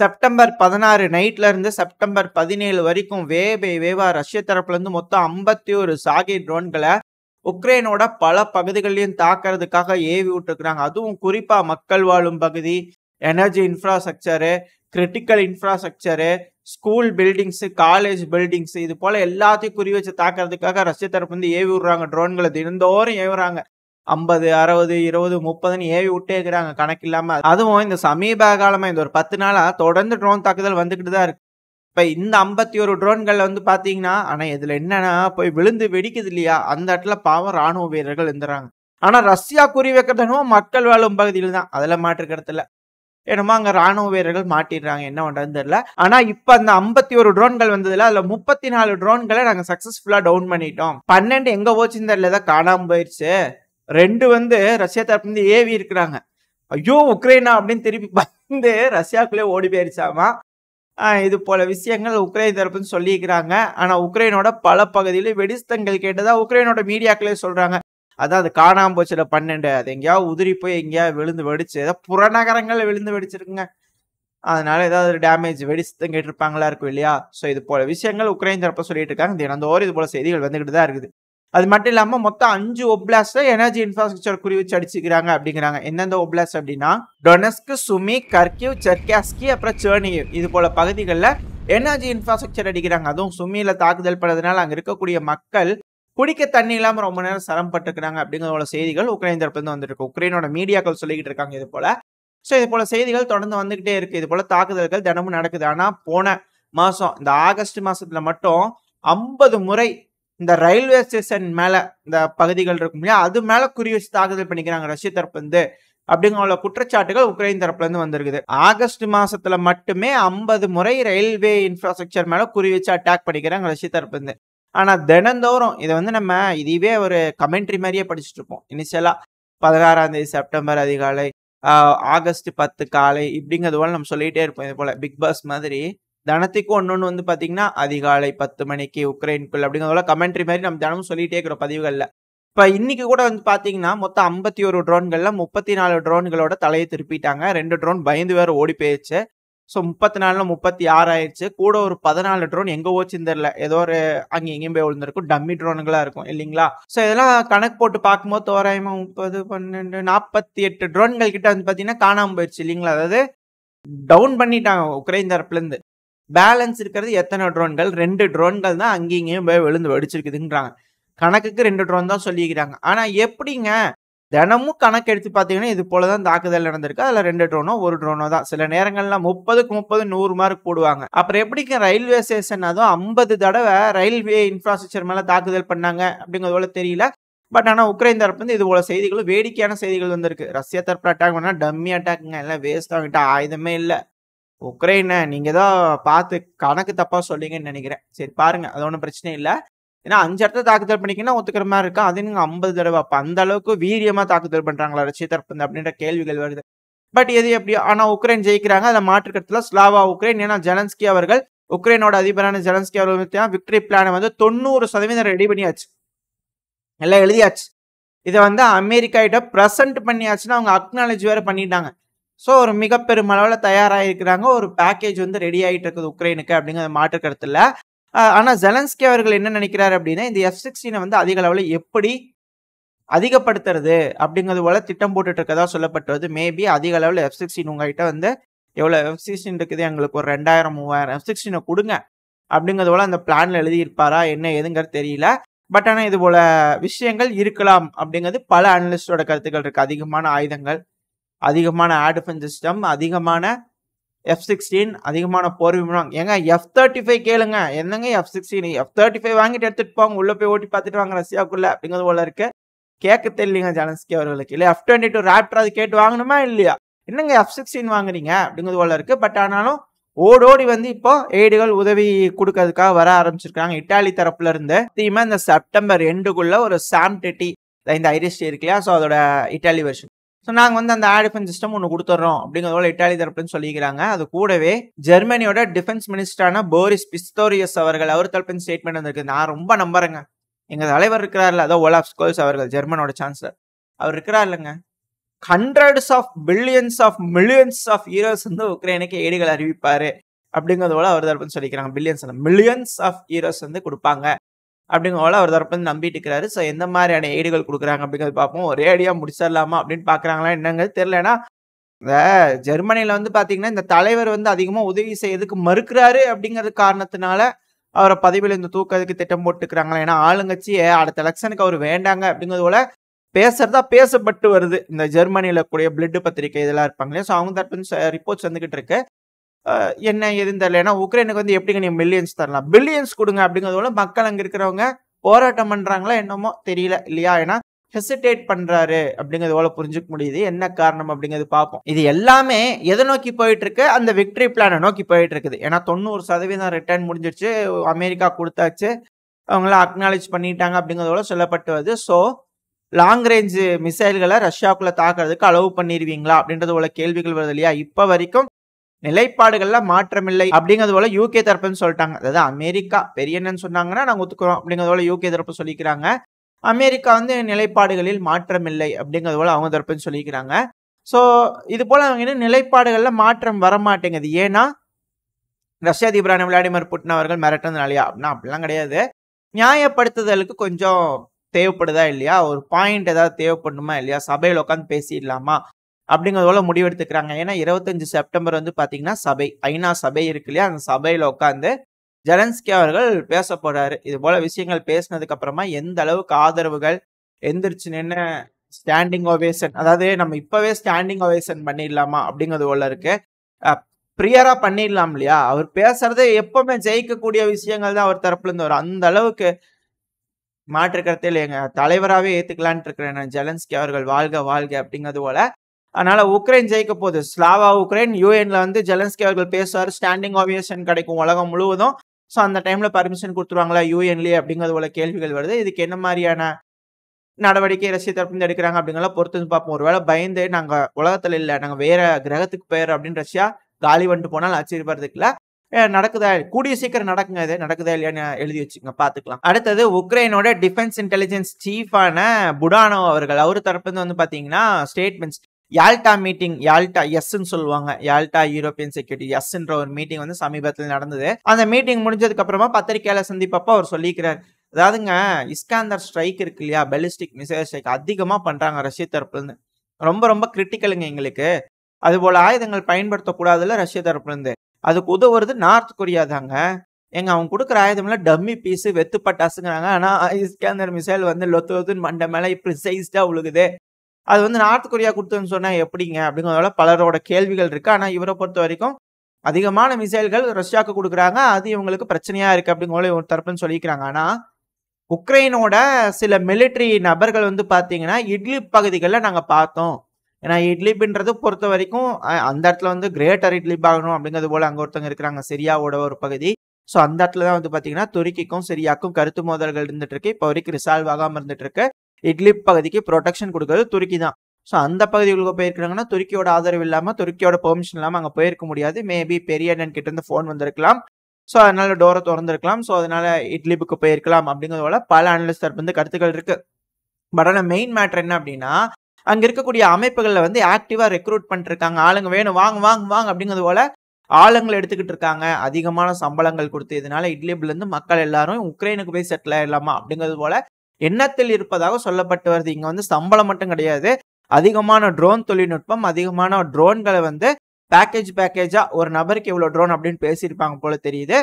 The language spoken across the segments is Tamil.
செப்டம்பர் பதினாறு இருந்து செப்டம்பர் பதினேழு வரைக்கும் வே பை வேவா ரஷ்ய தரப்புலேருந்து மொத்தம் ஐம்பத்தி ஒரு சாகி ட்ரோன்களை உக்ரைனோட பல பகுதிகளையும் தாக்குறதுக்காக ஏவி விட்டுருக்குறாங்க அதுவும் குறிப்பாக மக்கள் வாழும் பகுதி energy infrastructure critical infrastructure school buildings college buildings இது போல் எல்லாத்தையும் குறி வச்சு தாக்குறதுக்காக ரஷ்ய தரப்பு வந்து ஏவி விடுறாங்க ட்ரோன்களை தினந்தோறும் ஏவுறாங்க ஐம்பது அறுபது இருபது முப்பதுன்னு ஏவி விட்டே இருக்கிறாங்க கணக்கு இல்லாமல் அதுவும் இந்த சமீப காலமாக இந்த ஒரு பத்து நாளாக தொடர்ந்து ட்ரோன் தாக்குதல் வந்துக்கிட்டு தான் இருக்கு இப்போ இந்த ஐம்பத்தி ஒரு ட்ரோன்கள் வந்து பார்த்தீங்கன்னா ஆனால் இதில் என்னென்னா போய் விழுந்து வெடிக்குது இல்லையா அந்த இடத்துல பாவம் ராணுவ வீரர்கள் இருந்துறாங்க ஆனால் ரஷ்யா குறி வைக்கிறதுனும் மக்கள் வாழும் பகுதியில் தான் அதில் மாற்றுக்கிறதுல என்னமோ அங்கே ராணுவ வீரர்கள் மாட்டிடுறாங்க என்ன பண்ணுறதுன்னு தெரியல ஆனால் இப்போ அந்த ஐம்பத்தி ஒரு ட்ரோன்கள் வந்ததில்ல அதில் முப்பத்தி நாலு ட்ரோன்களை நாங்கள் சக்ஸஸ்ஃபுல்லாக டவுன் பண்ணிட்டோம் பன்னெண்டு எங்கே போச்சுன்னு தெரியல தான் காணாமல் போயிடுச்சு ரெண்டு வந்து ரஷ்யா தரப்புலேருந்து ஏவி இருக்கிறாங்க ஐயோ உக்ரைனா அப்படின்னு திருப்பி வந்து ரஷ்யாக்குள்ளே ஓடி போயிருச்சாமா இது போல விஷயங்கள் உக்ரைன் தரப்புன்னு சொல்லியிருக்கிறாங்க ஆனால் உக்ரைனோட பல பகுதியில் வெடிஸ்தங்கள் கேட்டதா உக்ரைனோட மீடியாக்களே சொல்கிறாங்க அதான் அது காணாமல் போச்சுல பன்னெண்டு அது எங்கேயாவது உதிரி போய் எங்கேயாவது விழுந்து வெடிச்சு ஏதாவது புறநகரங்களில் விழுந்து வெடிச்சிருக்குங்க அதனால ஏதாவது டேமேஜ் வெடிச்சுத்தம் கேட்டிருப்பாங்களா இருக்கும் இல்லையா ஸோ இது போல விஷயங்கள் உக்ரைன் தரப்ப சொல்லிட்டு இருக்காங்க தினந்தோறும் இது போல செய்திகள் வந்துகிட்டு தான் இருக்குது அது மட்டும் இல்லாமல் மொத்தம் அஞ்சு ஒப்லாஸ்ல எனர்ஜி இன்ஃப்ராஸ்ட்ரக்சர் குறி வச்சு அடிச்சுக்கிறாங்க அப்படிங்கிறாங்க எந்தெந்த ஒப்ளாஸ்ட் அப்படின்னா டொனஸ்க் சுமி கர்கியூ செர்காஸ்கி அப்புறம் சேர்னியூ இது போல பகுதிகளில் எனர்ஜி இன்ஃப்ராஸ்ட்ரக்சர் அடிக்கிறாங்க அதுவும் சுமியில் தாக்குதல் படுறதுனால அங்கே இருக்கக்கூடிய மக்கள் குடிக்க தண்ணி இல்லாமல் ரொம்ப நேரம் சிரமப்பட்டுருக்கிறாங்க அப்படிங்கிற செய்திகள் உக்ரைன் தரப்புலேருந்து வந்துருக்கு உக்ரைனோட மீடியாக்கள் சொல்லிக்கிட்டு இருக்காங்க இது போல ஸோ இது போல செய்திகள் தொடர்ந்து வந்துகிட்டே இருக்கு இது போல தாக்குதல்கள் தினமும் நடக்குது ஆனால் போன மாதம் இந்த ஆகஸ்ட் மாதத்தில் மட்டும் ஐம்பது முறை இந்த ரயில்வே ஸ்டேஷன் மேலே இந்த பகுதிகள் இருக்கும் இல்லையா அது மேலே குறி வச்சு தாக்குதல் பண்ணிக்கிறாங்க ரஷ்ய தரப்புலேருந்து அப்படிங்கிற குற்றச்சாட்டுகள் உக்ரைன் தரப்புலேருந்து வந்திருக்குது ஆகஸ்ட் மாசத்துல மட்டுமே ஐம்பது முறை ரயில்வே இன்ஃப்ராஸ்ட்ரக்சர் மேலே குறி வச்சு அட்டாக் பண்ணிக்கிறாங்க ரஷ்ய தரப்புலேருந்து ஆனால் தினந்தோறும் இதை வந்து நம்ம இதுவே ஒரு கமெண்ட்ரி மாதிரியே படிச்சுட்டு இருப்போம் இனிஷியலாக பதினாறாம் தேதி செப்டம்பர் அதிகாலை ஆகஸ்ட் பத்து காலை இப்படிங்கிறது போல் நம்ம சொல்லிகிட்டே இருப்போம் இது போல் பிக் பாஸ் மாதிரி தினத்துக்கும் ஒன்று வந்து பார்த்தீங்கன்னா அதிகாலை பத்து மணிக்கு உக்ரைனுக்குள்ள அப்படிங்கிறதோட கமெண்ட்ரி மாதிரி நம்ம தினமும் சொல்லிகிட்டே இருக்கிறோம் பதிவுகளில் இப்போ இன்னைக்கு கூட வந்து பார்த்தீங்கன்னா மொத்தம் ஐம்பத்தி ஒரு ட்ரோன்களில் முப்பத்தி நாலு ட்ரோன்களோட தலையை திருப்பிட்டாங்க ரெண்டு ட்ரோன் பயந்து வேறு ஓடி போயிடுச்சு ஸோ முப்பத்தி நாலில் முப்பத்தி ஆறு ஆயிடுச்சு கூட ஒரு பதினாலு ட்ரோன் எங்கே ஓச்சுன்னு தெரில ஏதோ ஒரு அங்கே எங்கேயும் போய் விழுந்திருக்கும் டம்மி ட்ரோனுங்களாக இருக்கும் இல்லைங்களா ஸோ இதெல்லாம் கணக்கு போட்டு பார்க்கும்போது தோராயமாக முப்பது பன்னெண்டு நாற்பத்தி எட்டு ட்ரோன்கள் கிட்ட வந்து பார்த்தீங்கன்னா காணாமல் போயிடுச்சு இல்லைங்களா அதாவது டவுன் பண்ணிட்டாங்க உக்ரைன் தரப்புலேருந்து பேலன்ஸ் இருக்கிறது எத்தனை ட்ரோன்கள் ரெண்டு ட்ரோன்கள் தான் அங்கேயும் போய் விழுந்து வெடிச்சிருக்குதுன்றாங்க கணக்குக்கு ரெண்டு ட்ரோன் தான் சொல்லியிருக்கிறாங்க ஆனால் எப்படிங்க தினமும் கணக்கு எடுத்து பார்த்தீங்கன்னா இது போல தான் தாக்குதல் நடந்திருக்கு அதில் ரெண்டு ட்ரோனோ ஒரு ட்ரோனோ தான் சில நேரங்கள்லாம் முப்பதுக்கு முப்பது நூறு மார்க் போடுவாங்க அப்புறம் எப்படிங்க ரயில்வே ஸ்டேஷன் அதுவும் ஐம்பது தடவை ரயில்வே இன்ஃப்ராஸ்ட்ரக்சர் மேலே தாக்குதல் பண்ணாங்க அப்படிங்கிறது போல தெரியல பட் ஆனால் உக்ரைன் தரப்பு வந்து இது போல செய்திகளும் வேடிக்கையான செய்திகள் வந்திருக்கு ரஷ்யா தரப்பு அட்டாக் பண்ணால் டம்மி அட்டாக்குங்க எல்லாம் வேஸ்ட் ஆகிட்டா ஆயுதமே இல்லை உக்ரைனை நீங்க தான் பார்த்து கணக்கு தப்பா சொல்லிங்கன்னு நினைக்கிறேன் சரி பாருங்க அது ஒன்றும் பிரச்சனை இல்லை ஏன்னா அஞ்சு இடத்துல தாக்குதல் பண்ணிக்கினா ஒத்துக்கிற மாதிரி இருக்கும் அது நீங்கள் ஐம்பது தடவை அப்போ அந்த அளவுக்கு வீரியமா தாக்குதல் பண்ணுறாங்களா ரஷ்ய தரப்பு அப்படின்ற கேள்விகள் வருது பட் எது எப்படியோ ஆனால் உக்ரைன் ஜெயிக்கிறாங்க அதை மாற்றுக்கிறதுல ஸ்லாவா உக்ரைன் ஏன்னா ஜெலன்ஸ்கி அவர்கள் உக்ரைனோட அதிபரான ஜெலன்ஸ்கி அவர்கள் விக்டரி பிளானை வந்து தொண்ணூறு சதவீதம் ரெடி பண்ணியாச்சு எல்லாம் எழுதியாச்சு இதை வந்து அமெரிக்கா கிட்ட ப்ரெசன்ட் பண்ணியாச்சுன்னா அவங்க அக்னாலஜி வேற பண்ணிட்டாங்க ஸோ ஒரு மிகப்பெரும் அளவில் தயாராக இருக்கிறாங்க ஒரு பேக்கேஜ் வந்து ரெடி ஆகிட்டு இருக்குது உக்ரைனுக்கு அப்படிங்கிற மாற்று கருத்தில் ஆனால் ஜெலன்ஸ்கி அவர்கள் என்ன நினைக்கிறாரு அப்படின்னா இந்த எஃப் சிக்ஸ்டீனை வந்து அதிக அளவில் எப்படி அதிகப்படுத்துறது அப்படிங்கிறது போல திட்டம் போட்டுட்டு இருக்கதா சொல்லப்பட்டது மேபி அதிக அளவில் எஃப் சிக்ஸ்டீன் உங்ககிட்ட வந்து எவ்வளோ எஃப் சிக்ஸ்டீன் இருக்குது எங்களுக்கு ஒரு ரெண்டாயிரம் மூவாயிரம் எஃப் சிக்ஸ்டீனை கொடுங்க அப்படிங்கிறது போல அந்த பிளானில் எழுதியிருப்பாரா என்ன ஏதுங்கிறது தெரியல பட் ஆனால் இது போல விஷயங்கள் இருக்கலாம் அப்படிங்கிறது பல அனலிஸ்டோட கருத்துக்கள் இருக்குது அதிகமான ஆயுதங்கள் அதிகமான ஆடிஃபென்ஸ் சிஸ்டம் அதிகமான எஃப் சிக்ஸ்டீன் அதிகமான போர் விமானம் ஏங்க எஃப் தேர்ட்டி ஃபைவ் கேளுங்க என்னங்க F sixteen F thirty five வாங்கிட்டு எடுத்துட்டு போங்க உள்ளே போய் ஓட்டி பார்த்துட்டு வாங்க ரஷ்யாக்குள்ளே அப்படிங்கிறது போல இருக்கு கேட்க தெரியலங்க ஜனஸ்கே அவர்களுக்கு இல்லை எஃப் டுவெண்ட்டி டூ ரேப்டர் அது கேட்டு வாங்கணுமா இல்லையா என்னங்க எஃப் சிக்ஸ்டீன் வாங்குறீங்க அப்படிங்கிறது போல இருக்கு பட் ஆனாலும் ஓடோடி வந்து இப்போ எய்டுகள் உதவி கொடுக்கறதுக்காக வர ஆரம்பிச்சிருக்காங்க இட்டாலி தரப்புல இருந்து தீமா இந்த செப்டம்பர் எண்டுக்குள்ள ஒரு சாம் டெட்டி இந்த ஐரிஸ்டி இருக்கு இல்லையா ஸோ அதோட இட்டாலி வருஷன் ஸோ நாங்கள் வந்து அந்த ஆடிஃபன் சிஸ்டம் ஒன்று கொடுத்துட்றோம் அப்படிங்கிறது போல இட்டாலி தரப்புன்னு சொல்லிக்கிறாங்க அது கூடவே ஜெர்மனியோட டிஃபென்ஸ் மினிஸ்டரான போரிஸ் பிஸ்தோரியஸ் அவர்கள் அவர் தரப்பின் ஸ்டேட்மெண்ட் வந்திருக்கு நான் ரொம்ப நம்புறேங்க எங்கள் தலைவர் இருக்கிறார்ல அதான் ஓலாஃப் ஸ்கோல்ஸ் அவர்கள் ஜெர்மனோட சான்சலர் அவர் இருக்கிறார் இல்லைங்க hundreds of billions of millions of heroes வந்து உக்ரைனுக்கு ஏடிகள் அறிவிப்பார் அப்படிங்கிறது போல அவர் தரப்புன்னு சொல்லிக்கிறாங்க பில்லியன்ஸ் மில்லியன்ஸ் ஆஃப் ஹீரோஸ் வந்து கொடுப்பாங்க அப்படிங்கிறவங்கள அவர் தரப்பு நம்பிட்டு இருக்கிறாரு ஸோ எந்த மாதிரியான எய்டுகள் கொடுக்குறாங்க அப்படிங்கிறது பார்ப்போம் ஒரே ஐடியா முடிச்சிடலாமா அப்படின்னு பார்க்குறாங்களா என்னங்கிறது தெரியலனா இந்த ஜெர்மனியில் வந்து பார்த்தீங்கன்னா இந்த தலைவர் வந்து அதிகமாக உதவி செய்யறதுக்கு மறுக்கிறாரு அப்படிங்கிறது காரணத்தினால அவரை பதவியில் இந்த தூக்கிறதுக்கு திட்டம் போட்டுக்கிறாங்களா ஏன்னா ஆளுங்கட்சி அடுத்த எலெக்ஷனுக்கு அவர் வேண்டாங்க அப்படிங்கிறது போல பேசுறதா பேசப்பட்டு வருது இந்த ஜெர்மனியில் கூடிய பிளட் பத்திரிகை இதெல்லாம் இருப்பாங்களே ஸோ அவங்க தரப்பு ரிப்போர்ட்ஸ் வந்துகிட்டு இருக்கு என்ன எதுவும் தெரியல ஏன்னா உக்ரைனுக்கு வந்து எப்படிங்க நீங்கள் மில்லியன்ஸ் தரலாம் பில்லியன்ஸ் கொடுங்க அப்படிங்கிறதோட மக்கள் அங்கே இருக்கிறவங்க போராட்டம் பண்ணுறாங்களா என்னமோ தெரியல இல்லையா ஏன்னா ஹெசிடேட் பண்ணுறாரு அப்படிங்கிறது போல புரிஞ்சுக்க முடியுது என்ன காரணம் அப்படிங்கிறது பார்ப்போம் இது எல்லாமே எதை நோக்கி போயிட்டு இருக்கு அந்த விக்டரி பிளானை நோக்கி போயிட்டு இருக்குது ஏன்னா தொண்ணூறு சதவீதம் ரிட்டர்ன் முடிஞ்சிடுச்சு அமெரிக்கா கொடுத்தாச்சு அவங்கள அக்னாலேஜ் பண்ணிட்டாங்க அப்படிங்கிறதோட சொல்லப்பட்டு வருது ஸோ லாங் ரேஞ்சு மிசைல்களை ரஷ்யாவுக்குள்ளே தாக்குறதுக்கு அளவு பண்ணிடுவீங்களா அப்படின்றது உள்ள கேள்விகள் வருது இல்லையா இப்போ வரைக்கும் நிலைப்பாடுகள்ல மாற்றமில்லை அப்படிங்கிறது போல யூகே தரப்புன்னு சொல்லிட்டாங்க அதாவது அமெரிக்கா பெரிய என்னன்னு சொன்னாங்கன்னா நாங்கள் ஒத்துக்கிறோம் அப்படிங்கிறது போல யூகே தரப்பு சொல்லிக்கிறாங்க அமெரிக்கா வந்து நிலைப்பாடுகளில் மாற்றமில்லை அப்படிங்கிறது போல அவங்க தரப்புன்னு சொல்லிக்கிறாங்க ஸோ இது போல் அவங்க இன்னும் நிலைப்பாடுகளில் மாற்றம் வரமாட்டேங்குது ஏன்னா ரஷ்ய அதிபரான விளாடிமிர் புட்டின் அவர்கள் மிரட்டினாலையா அப்படின்னா அப்படிலாம் கிடையாது நியாயப்படுத்துதலுக்கு கொஞ்சம் தேவைப்படுதா இல்லையா ஒரு பாயிண்ட் ஏதாவது தேவைப்படணுமா இல்லையா சபையில் உட்காந்து பேசிடலாமா அப்படிங்கிறதோட முடிவெடுத்துக்கிறாங்க ஏன்னா இருபத்தஞ்சு செப்டம்பர் வந்து பார்த்தீங்கன்னா சபை ஐநா சபை இருக்கு இல்லையா அந்த சபையில் உட்காந்து ஜெலன்ஸ்கி அவர்கள் பேச போறாரு இது போல விஷயங்கள் பேசினதுக்கு அப்புறமா எந்த அளவுக்கு ஆதரவுகள் எந்திரிச்சு நின்று ஸ்டாண்டிங் ஓவேஷன் அதாவது நம்ம இப்பவே ஸ்டாண்டிங் ஓவேஷன் பண்ணிடலாமா அப்படிங்கிறது போல இருக்கு ப்ரியரா பண்ணிடலாம் இல்லையா அவர் பேசுறது எப்பவுமே ஜெயிக்கக்கூடிய விஷயங்கள் தான் அவர் தரப்புல இருந்து வரும் அந்த அளவுக்கு மாற்றுக்கிறதே இல்லை எங்க தலைவராகவே ஏத்துக்கலான் இருக்கிறேன் நான் ஜெலன்ஸ்கி அவர்கள் வாழ்க வாழ்க அப்படிங்கிறது போல அதனால உக்ரைன் ஜெயிக்க போகுது ஸ்லாவா உக்ரைன் யூஎன்ல வந்து ஜெலன்ஸ்கி அவர்கள் பேசுவார் ஸ்டாண்டிங் ஆவியேஷன் கிடைக்கும் உலகம் முழுவதும் ஸோ அந்த டைம்ல பர்மிஷன் கொடுத்துருவாங்களா யூஎன்லேயே அப்படிங்கிறது போல கேள்விகள் வருது இதுக்கு என்ன மாதிரியான நடவடிக்கை தரப்பு தரப்புலேருந்து எடுக்கிறாங்க அப்படிங்கலாம் பொறுத்து பார்ப்போம் ஒருவேளை பயந்து நாங்கள் உலகத்தில் இல்லை நாங்கள் வேற கிரகத்துக்கு போயிடுறோம் அப்படின்னு ரஷ்யா காலி வந்துட்டு போனால் ஆச்சரியப்படுறதுக்குல நடக்குதா கூடிய சீக்கிரம் நடக்குங்க இது நடக்குதா இல்லையான்னு எழுதி வச்சுங்க பார்த்துக்கலாம் அடுத்தது உக்ரைனோட டிஃபென்ஸ் இன்டெலிஜென்ஸ் சீஃபான புடானோ அவர்கள் அவர் தரப்புலேருந்து வந்து பார்த்தீங்கன்னா ஸ்டேட்மெண்ட்ஸ் யால்டா மீட்டிங் யால்டா எஸ்ன்னு சொல்லுவாங்க யால்டா யூரோப்பியன் செக்யூரிட்டி எஸ்ன்ற ஒரு மீட்டிங் வந்து சமீபத்தில் நடந்தது அந்த மீட்டிங் முடிஞ்சதுக்கு அப்புறமா பத்திரிகையாளர் சந்திப்பப்ப அவர் சொல்லிக்கிறார் அதாவதுங்க இஸ்காந்தர் ஸ்ட்ரைக் இருக்கு இல்லையா பெலிஸ்டிக் மிசைல் ஸ்ட்ரைக் அதிகமாக பண்ணுறாங்க ரஷ்ய தரப்புலேருந்து ரொம்ப ரொம்ப கிரிட்டிக்கலுங்க எங்களுக்கு அதுபோல் ஆயுதங்கள் பயன்படுத்தக்கூடாதுல ரஷ்ய தரப்புலேருந்து அதுக்கு உதவுறது நார்த் கொரியா தாங்க எங்க அவங்க கொடுக்குற ஆயுதம்லாம் டம்மி பீஸு வெத்து பட்டாசுங்கிறாங்க ஆனால் இஸ்காந்தர் மிசைல் வந்து லொத்து லொத்துன்னு மண்டை மேலே ப்ரிசைஸ்டாக உழுகுது அது வந்து நார்த் கொரியா கொடுத்துன்னு சொன்னால் எப்படிங்க அப்படிங்கிறதால பலரோட கேள்விகள் இருக்குது ஆனால் இவரை பொறுத்த வரைக்கும் அதிகமான மிசைல்கள் ரஷ்யாவுக்கு கொடுக்குறாங்க அது இவங்களுக்கு பிரச்சனையாக இருக்குது அப்படிங்கிற ஒரு தரப்புன்னு சொல்லிக்கிறாங்க ஆனால் உக்ரைனோட சில மிலிட்ரி நபர்கள் வந்து பார்த்தீங்கன்னா இட்லிப் பகுதிகளில் நாங்கள் பார்த்தோம் ஏன்னா இட்லிப்ன்றது பொறுத்த வரைக்கும் அந்த இடத்துல வந்து கிரேட்டர் இட்லிப் ஆகணும் அப்படிங்கிறது போல் அங்கே ஒருத்தவங்க இருக்கிறாங்க சிரியாவோட ஒரு பகுதி ஸோ அந்த இடத்துல தான் வந்து பார்த்தீங்கன்னா துருக்கிக்கும் சிரியாக்கும் கருத்து மோதல்கள் இருந்துட்டு இருக்கு இப்போ வரைக்கும் ரிசால்வ் ஆகாமல் இருந்துட்டு இருக்கு இட்லிப் பகுதிக்கு ப்ரொடெக்ஷன் கொடுக்கறது துருக்கி தான் ஸோ அந்த பகுதிகளுக்கு போயிருக்கிறாங்கன்னா துருக்கியோட ஆதரவு இல்லாமல் துருக்கியோட பெர்மிஷன் இல்லாமல் அங்கே போயிருக்க முடியாது மேபி பெரிய அண்ணன் கிட்ட இருந்து ஃபோன் வந்திருக்கலாம் ஸோ அதனால டோரை திறந்துருக்கலாம் ஸோ அதனால இட்லிப்புக்கு போயிருக்கலாம் அப்படிங்கிறது போல பல அனலிஸ்ட் தரப்பு வந்து கருத்துக்கள் இருக்கு பட் ஆனால் மெயின் மேட்ரு என்ன அப்படின்னா அங்கே இருக்கக்கூடிய அமைப்புகளில் வந்து ஆக்டிவாக ரெக்ரூட் பண்ணிருக்காங்க ஆளுங்க வேணும் வாங்க வாங்க வாங்க அப்படிங்கிறது போல ஆளுங்களை எடுத்துக்கிட்டு இருக்காங்க அதிகமான சம்பளங்கள் கொடுத்து இதனால இட்லிப்லேருந்து மக்கள் எல்லாரும் உக்ரைனுக்கு போய் செட்டில் ஆயிடலாமா அப்படிங்கிறது போல எண்ணத்தில் இருப்பதாக சொல்லப்பட்டு வருது இங்கே வந்து சம்பளம் மட்டும் கிடையாது அதிகமான ட்ரோன் தொழில்நுட்பம் அதிகமான ட்ரோன்களை வந்து பேக்கேஜ் பேக்கேஜாக ஒரு நபருக்கு இவ்வளோ ட்ரோன் அப்படின்னு பேசியிருப்பாங்க போல தெரியுது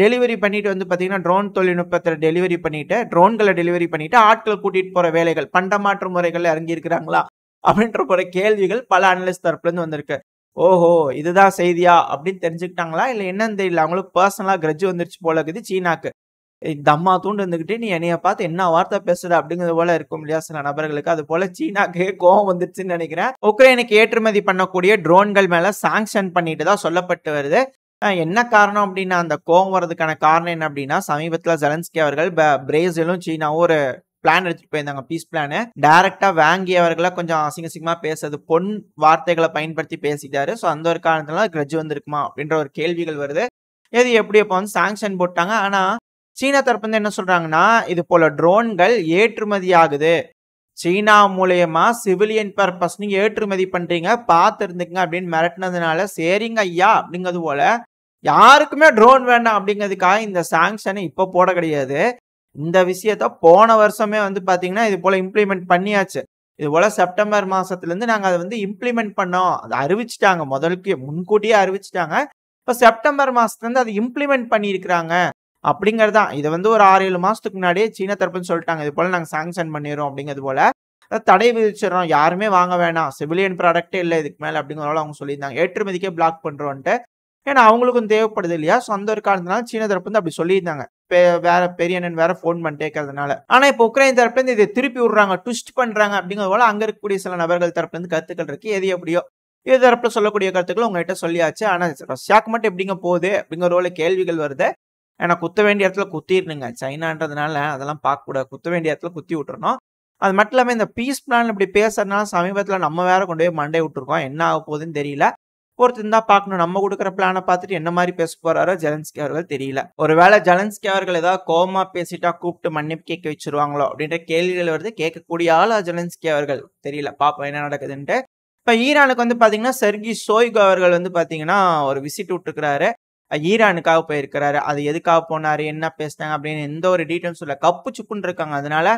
டெலிவரி பண்ணிட்டு வந்து பார்த்தீங்கன்னா ட்ரோன் தொழில்நுட்பத்தில் டெலிவரி பண்ணிட்டு ட்ரோன்களை டெலிவரி பண்ணிட்டு ஆட்கள் கூட்டிகிட்டு போகிற வேலைகள் பண்டமாற்று முறைகள் இறங்கியிருக்கிறாங்களா அப்படின்ற போகிற கேள்விகள் பல அனலிஸ்ட் இருந்து வந்திருக்கு ஓஹோ இதுதான் செய்தியா அப்படின்னு தெரிஞ்சுக்கிட்டாங்களா இல்லை என்னன்னு தெரியல அவங்களுக்கு பர்சனலாக கிரஜ் வந்துருச்சு போல இருக்குது சீனாக்கு தம்மா தூண்டு இருந்துக்கிட்டே நீ என்னைய பார்த்து என்ன வார்த்தை பேசுற அப்படிங்கிறது போல இருக்கும் இல்லையா சில நபர்களுக்கு அது போல சீனாக்கு கோவம் வந்துருச்சுன்னு நினைக்கிறேன் உக்ரைனுக்கு ஏற்றுமதி பண்ணக்கூடிய ட்ரோன்கள் மேல சாங்ஷன் பண்ணிட்டு தான் சொல்லப்பட்டு வருது என்ன காரணம் அப்படின்னா அந்த கோவம் வர்றதுக்கான காரணம் என்ன அப்படின்னா சமீபத்தில் ஜெலன்ஸ்கி அவர்கள் பிரேசிலும் சீனாவும் ஒரு பிளான் எடுத்துட்டு போயிருந்தாங்க பீஸ் பிளானு டைரக்டா வாங்கி அவர்களை கொஞ்சம் அசிங்க சிங்கமா பேசுறது பொன் வார்த்தைகளை பயன்படுத்தி பேசிட்டாரு ஸோ அந்த ஒரு காரணத்துல கிரஜ் வந்திருக்குமா அப்படின்ற ஒரு கேள்விகள் வருது எது எப்படி இப்போ வந்து சாங்ஷன் போட்டாங்க ஆனால் சீனா தரப்பு வந்து என்ன சொல்றாங்கன்னா இது போல ட்ரோன்கள் ஏற்றுமதி ஆகுது சீனா மூலயமா சிவிலியன் பர்பஸ் நீங்கள் ஏற்றுமதி பண்றீங்க பார்த்து இருந்துக்குங்க அப்படின்னு மிரட்டினதுனால சரிங்க ஐயா அப்படிங்கிறது போல யாருக்குமே ட்ரோன் வேண்டாம் அப்படிங்கிறதுக்காக இந்த சாங்ஷனை இப்போ போட கிடையாது இந்த விஷயத்த போன வருஷமே வந்து பார்த்தீங்கன்னா இது போல் இம்ப்ளிமெண்ட் பண்ணியாச்சு இது போல் செப்டம்பர் மாதத்துலேருந்து நாங்கள் அதை வந்து இம்ப்ளிமெண்ட் பண்ணோம் அதை அறிவிச்சிட்டாங்க முதலுக்கு முன்கூட்டியே அறிவிச்சிட்டாங்க இப்போ செப்டம்பர் மாதத்துலேருந்து அதை இம்ப்ளிமெண்ட் பண்ணியிருக்கிறாங்க அப்படிங்கிறது தான் இது வந்து ஒரு ஆறு ஏழு மாதத்துக்கு முன்னாடியே சீன தரப்புன்னு சொல்லிட்டாங்க இது போல் நாங்கள் சாங்ஷன் பண்ணிடுறோம் அப்படிங்கிறது போல் தடை விதிச்சிடறோம் யாருமே வாங்க வேணாம் சிவிலியன் ப்ராடக்ட்டே இல்லை இதுக்கு மேலே அப்படிங்கிறதால அவங்க சொல்லியிருந்தாங்க ஏற்றுமதிக்கே பிளாக் பண்ணுறோன்ட்டு ஏன்னா அவங்களுக்கும் தேவைப்படுது இல்லையா சொந்த ஒரு காலத்துனால சீன தரப்பு வந்து அப்படி சொல்லியிருந்தாங்க வேற பெரிய அண்ணன் வேற ஃபோன் பண்ணிட்டேக்கிறதுனால ஆனா இப்போ உக்ரைன் தரப்புலேருந்து இதை திருப்பி விடுறாங்க ட்விஸ்ட் பண்றாங்க அப்படிங்கிறது போல அங்க இருக்கக்கூடிய சில நபர்கள் தரப்புலேருந்து கருத்துக்கள் இருக்கு எது எப்படியோ இது தரப்புல சொல்லக்கூடிய கருத்துக்கள் உங்ககிட்ட சொல்லியாச்சு ஆனா ரஷ்யாக்கு மட்டும் எப்படிங்க போகுது அப்படிங்கிற கேள்விகள் வருது ஏன்னா குத்த வேண்டிய இடத்துல குத்திடணுங்க சைனான்றதுனால அதெல்லாம் பார்க்கக்கூடாது குத்த வேண்டிய இடத்துல குத்தி விட்டுறணும் அது மட்டும் இல்லாமல் இந்த பீஸ் பிளான் இப்படி பேசுறதுனால சமீபத்தில் நம்ம வேற கொண்டு போய் மண்டே விட்டுருக்கோம் என்ன ஆக போகுதுன்னு தெரியல இருந்தால் பார்க்கணும் நம்ம கொடுக்குற பிளானை பார்த்துட்டு என்ன மாதிரி பேச போறாரோ ஜெலன்ஸ்கி அவர்கள் தெரியல ஒருவேளை ஜலன்ஸ்கே அவர்கள் ஏதாவது கோமா பேசிட்டா கூப்பிட்டு மன்னிப்பு கேட்க வச்சிருவாங்களோ அப்படின்ற கேள்விகள் வருது கேட்கக்கூடிய ஆளா ஜலன்ஸ்கே அவர்கள் தெரியல பாப்போம் என்ன நடக்குதுன்ட்டு இப்போ ஈரானுக்கு வந்து பார்த்தீங்கன்னா சர்கி சோய்கு அவர்கள் வந்து பார்த்தீங்கன்னா ஒரு விசிட் விட்டுருக்கிறாரு ஈரானுக்காக போயிருக்கிறாரு அது எதுக்காக போனார் என்ன பேசினாங்க அப்படின்னு எந்த ஒரு டீட்டெயில்ஸ் இல்லை கப்பு சுப்புன்னு இருக்காங்க அதனால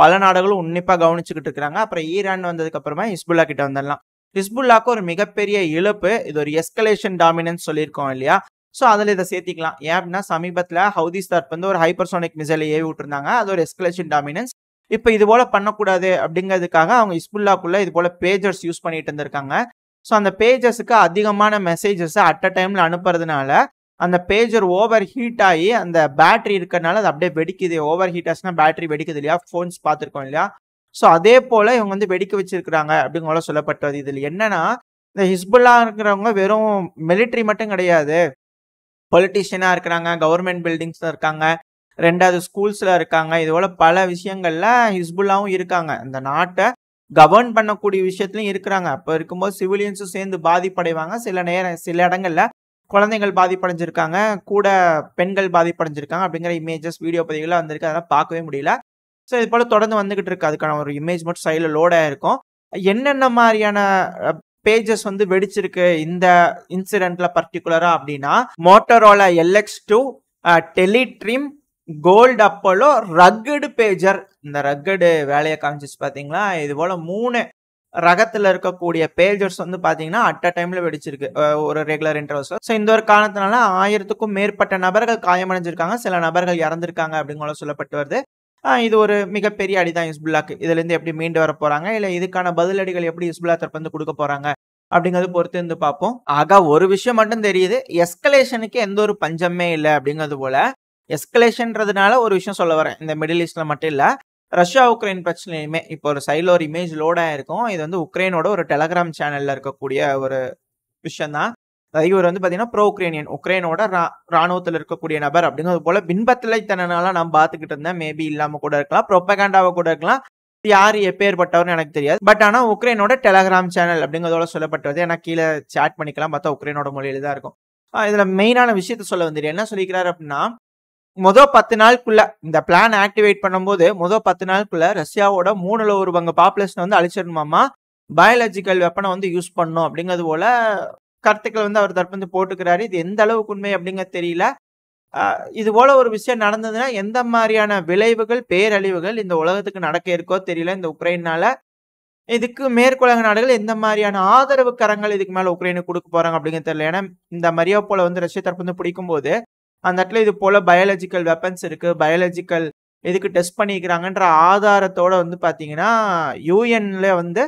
பல நாடுகளும் உன்னிப்பாக கவனிச்சுக்கிட்டு இருக்கிறாங்க அப்புறம் ஈரான் வந்ததுக்கு அப்புறமா ஹிஸ்புல்லா கிட்ட வந்துடலாம் ஹிஸ்புல்லாக்கு ஒரு மிகப்பெரிய இழப்பு இது ஒரு எஸ்கலேஷன் டாமினன்ஸ் சொல்லியிருக்கோம் இல்லையா ஸோ அதில் இதை சேர்த்திக்கலாம் ஏன் அப்படின்னா சமீபத்தில் ஹவுதிஸ்தார்க் வந்து ஒரு ஹைப்பர்சோனிக் மிசைலை ஏவி விட்டுருந்தாங்க அது ஒரு எஸ்கலேஷன் டாமினன்ஸ் இப்போ இது போல் பண்ணக்கூடாது அப்படிங்கிறதுக்காக அவங்க ஹிஸ்புல்லாக்குள்ளே இது போல் பேஜர்ஸ் யூஸ் பண்ணிட்டு இருந்திருக்காங்க ஸோ அந்த பேஜஸுக்கு அதிகமான மெசேஜஸை அட் அ டைமில் அனுப்புறதுனால அந்த பேஜர் ஓவர் ஹீட் ஆகி அந்த பேட்ரி இருக்கிறனால அது அப்படியே வெடிக்குது ஓவர் ஹீட் ஆச்சுன்னா பேட்ரி வெடிக்குது இல்லையா ஃபோன்ஸ் பார்த்துருக்கோம் இல்லையா ஸோ அதே போல் இவங்க வந்து வெடிக்க வச்சிருக்கிறாங்க அப்படிங்கிற சொல்லப்பட்டது இதில் என்னென்னா இந்த ஹிஸ்புல்லா இருக்கிறவங்க வெறும் மிலிட்ரி மட்டும் கிடையாது பொலிட்டிஷியனாக இருக்கிறாங்க கவர்மெண்ட் பில்டிங்ஸில் இருக்காங்க ரெண்டாவது ஸ்கூல்ஸில் இருக்காங்க இதுபோல் பல விஷயங்களில் ஹிஸ்புல்லாவும் இருக்காங்க இந்த நாட்டை கவர்ன் பண்ணக்கூடிய விஷயத்துலையும் இருக்கிறாங்க அப்போ இருக்கும்போது சிவிலியன்ஸும் சேர்ந்து பாதிப்படைவாங்க சில நேரம் சில இடங்களில் குழந்தைகள் பாதிப்படைஞ்சிருக்காங்க கூட பெண்கள் பாதிப்படைஞ்சிருக்காங்க அப்படிங்கிற இமேஜஸ் வீடியோ பதிவுகளாக வந்திருக்கு அதெல்லாம் பார்க்கவே முடியல ஸோ இது போல் தொடர்ந்து வந்துகிட்டு இருக்கு அதுக்கான ஒரு இமேஜ் மட்டும் சைடில் லோடாக இருக்கும் என்னென்ன மாதிரியான பேஜஸ் வந்து வெடிச்சிருக்கு இந்த இன்சிடென்ட்ல பர்டிகுலராக அப்படின்னா Motorola LX two Teletrim gold Apollo rugged pager இந்த ரக்கடு வேலையை காமிச்சிச்சு பார்த்தீங்களா இது போல் மூணு ரகத்தில் இருக்கக்கூடிய பேஜர்ஸ் வந்து பார்த்தீங்கன்னா அட் அ டைமில் வெடிச்சிருக்கு ஒரு ரெகுலர் இன்டர்வல்ஸில் ஸோ இந்த ஒரு காரணத்தினால ஆயிரத்துக்கும் மேற்பட்ட நபர்கள் காயமடைஞ்சிருக்காங்க சில நபர்கள் இறந்துருக்காங்க அப்படிங்கிற சொல்லப்பட்டு வருது இது ஒரு மிகப்பெரிய அடிதான் இஸ்புல்லாக்கு இதுலேருந்து எப்படி மீண்டு வர போகிறாங்க இல்லை இதுக்கான பதிலடிகள் எப்படி யூஸ்புல்லா தரப்பு வந்து கொடுக்க போகிறாங்க அப்படிங்கிறது பொறுத்து இருந்து பார்ப்போம் ஆக ஒரு விஷயம் மட்டும் தெரியுது எஸ்கலேஷனுக்கு எந்த ஒரு பஞ்சமே இல்லை அப்படிங்கிறது போல எஸ்கலேஷன்றதுனால ஒரு விஷயம் சொல்ல வரேன் இந்த மிடில் ஈஸ்டில் மட்டும் இல்லை ரஷ்யா உக்ரைன் பிரச்சனையுமே இப்போ ஒரு சைடில் ஒரு இமேஜ் லோடாக இருக்கும் இது வந்து உக்ரைனோட ஒரு டெலகிராம் சேனலில் இருக்கக்கூடிய ஒரு விஷயந்தான் இவர் வந்து பார்த்தீங்கன்னா ப்ரோ உக்ரைனியன் உக்ரைனோட ரா ராணுவத்தில் இருக்கக்கூடிய நபர் அப்படிங்கிறது போல பின்பத்திலை தனனாலாம் நான் பார்த்துக்கிட்டு இருந்தேன் மேபி இல்லாமல் கூட இருக்கலாம் ப்ரொப்பகேண்டாவை கூட இருக்கலாம் யார் எப்பேற்பட்டவர்னு எனக்கு தெரியாது பட் ஆனால் உக்ரைனோட டெலகிராம் சேனல் அப்படிங்கிறதோட சொல்லப்பட்டது ஏன்னா கீழே சேட் பண்ணிக்கலாம் பார்த்தா உக்ரைனோட மொழியில் தான் இருக்கும் இதில் மெயினான விஷயத்த சொல்ல வந்துடு என்ன சொல்லிக்கிறார் அப்படின்னா முதல் பத்து நாளுக்குள்ள இந்த பிளான் ஆக்டிவேட் பண்ணும்போது முதல் பத்து நாளுக்குள்ள ரஷ்யாவோட மூணுல ஒரு பங்கு பாப்புலேஷன் வந்து அழிச்சிடணுமாமா பயாலஜிக்கல் வெப்பனை வந்து யூஸ் பண்ணும் அப்படிங்கிறது போல கருத்துக்கள் வந்து அவர் தற்போது போட்டுக்கிறாரு இது எந்த அளவுக்கு உண்மை அப்படிங்கிறது தெரியல இது போல ஒரு விஷயம் நடந்ததுன்னா எந்த மாதிரியான விளைவுகள் பேரழிவுகள் இந்த உலகத்துக்கு நடக்க இருக்கோ தெரியல இந்த உக்ரைனால இதுக்கு மேற்குலக நாடுகள் எந்த மாதிரியான ஆதரவு கரங்கள் இதுக்கு மேலே உக்ரைனுக்கு கொடுக்க போறாங்க அப்படிங்கிறது தெரியல ஏன்னா இந்த மரியா போல வந்து ரஷ்யா தரப்பு வந்து பிடிக்கும் போது அந்த இடத்துல இது போல் பயாலஜிக்கல் வெப்பன்ஸ் இருக்குது பயாலஜிக்கல் எதுக்கு டெஸ்ட் பண்ணிக்கிறாங்கன்ற ஆதாரத்தோட வந்து பார்த்தீங்கன்னா யூஎன்ல வந்து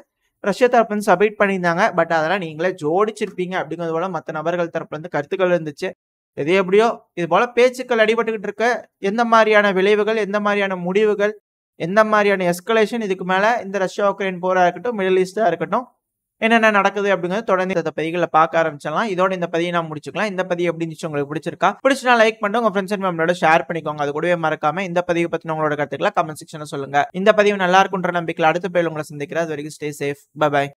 ரஷ்ய வந்து சப்மிட் பண்ணியிருந்தாங்க பட் அதெல்லாம் நீங்களே ஜோடிச்சிருப்பீங்க அப்படிங்கிறது போல் மற்ற நபர்கள் இருந்து கருத்துக்கள் இருந்துச்சு எது எப்படியோ இது போல பேச்சுக்கள் அடிபட்டுக்கிட்டு இருக்க எந்த மாதிரியான விளைவுகள் எந்த மாதிரியான முடிவுகள் எந்த மாதிரியான எஸ்கலேஷன் இதுக்கு மேலே இந்த ரஷ்யா உக்ரைன் போராக இருக்கட்டும் மிடில் ஈஸ்டா இருக்கட்டும் என்னென்ன நடக்குது அப்படிங்கிறது தொடர்ந்து இந்த பதிகளை பார்க்க ஆரம்பிச்சிடலாம் இதோட இந்த பதியை நான் முடிச்சுக்கலாம் இந்த பதிவு எப்படி இருந்துச்சு உங்களுக்கு பிடிச்சிருக்கா பிடிச்சினா லைக் பண்ணி உங்க ஃப்ரெண்ட்ஸ் அண்ட் ஃபேமிலியோட ஷேர் பண்ணிக்கோங்க அது கூடவே மறக்காம இந்த பதிவு பத்தி உங்களோட கருத்துக்களை கமெண்ட் செக்ஷனில் சொல்லுங்க இந்த பதிவு நல்லா இருக்குன்ற நம்பிக்கையில் அடுத்த பேர் உங்களை சந்திக்கிறேன் அது வரைக்கும் ஸ்டே சேஃப் பாய்